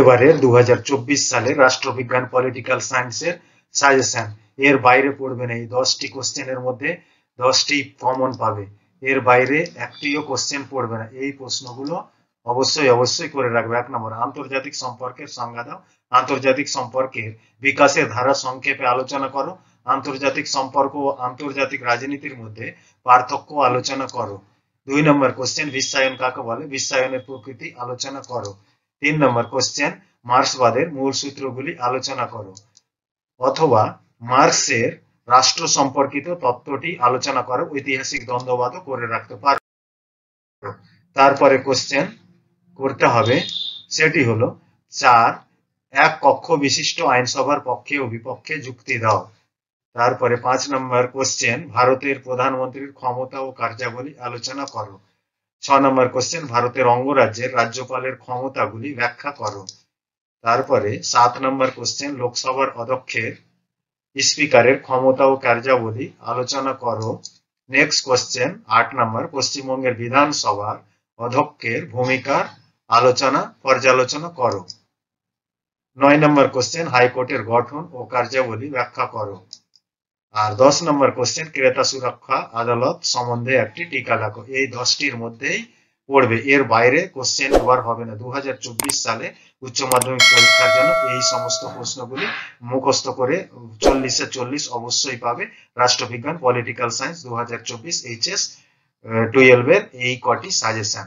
এবারের দু সালে রাষ্ট্রবিজ্ঞান পলিটিক্যাল সায়েন্সের সাজেশন এর বাইরে পড়বে না এই দশটি কোশ্চেনের মধ্যে দশটি কমন পাবে এর বাইরে একটিও কোশ্চেন পড়বে না এই প্রশ্নগুলো অবশ্যই অবশ্যই করে রাখবে এক নম্বর আন্তর্জাতিক সম্পর্কের সংজ্ঞা দাও আন্তর্জাতিক সম্পর্কের বিকাশের ধারা সংক্ষেপে আলোচনা করো আন্তর্জাতিক সম্পর্ক ও আন্তর্জাতিক রাজনীতির মধ্যে পার্থক্য আলোচনা করো দুই নম্বর কোশ্চেন বিশ্বায়ন কাকে বলে বিশ্বায়নের প্রকৃতি আলোচনা করো তিন নম্বর কোশ্চেন মার্ক্সবাদের মূল সূত্রগুলি আলোচনা করো অথবা মার্ক্সের রাষ্ট্র সম্পর্কিত তত্ত্বটি আলোচনা করো ঐতিহাসিক দ্বন্দ্ববাদও করে রাখতে পারো তারপরে কোশ্চেন করতে হবে সেটি হলো চার এক কক্ষ বিশিষ্ট আইনসভার পক্ষে ও বিপক্ষে যুক্তি দাও তারপরে পাঁচ নম্বর কোশ্চেন ভারতের প্রধানমন্ত্রীর ক্ষমতা ও কার্যাবলী আলোচনা করো ছয় নম্বর কোশ্চেন ভারতের অঙ্গরাজ্যের রাজ্যপালের ক্ষমতাগুলি ব্যাখ্যা করো তারপরে সাত নম্বর কোশ্চেন লোকসভার অধ্যক্ষের স্পিকারের ক্ষমতা ও কার্যাবলী আলোচনা করো নেক্সট কোশ্চেন আট নম্বর পশ্চিমবঙ্গের বিধানসভার অধ্যক্ষের ভূমিকার আলোচনা পর্যালোচনা করো নয় নম্বর কোশ্চেন হাইকোর্টের গঠন ও কার্যাবলী ব্যাখ্যা করো আর দশ নম্বর কোশ্চেন ক্রেতা সুরক্ষা আদালত সম্বন্ধে একটি টিকা লাগো এই দশটির মধ্যেই পড়বে এর বাইরে কোশ্চেন আবার হবে না দু সালে উচ্চ মাধ্যমিক পরীক্ষার জন্য এই সমস্ত প্রশ্নগুলি মুখস্থ করে চল্লিশে চল্লিশ অবশ্যই পাবে রাষ্ট্রবিজ্ঞান পলিটিক্যাল সায়েন্স দু হাজার চব্বিশ এইচএস টুয়েলভের এই কটি সাজেশন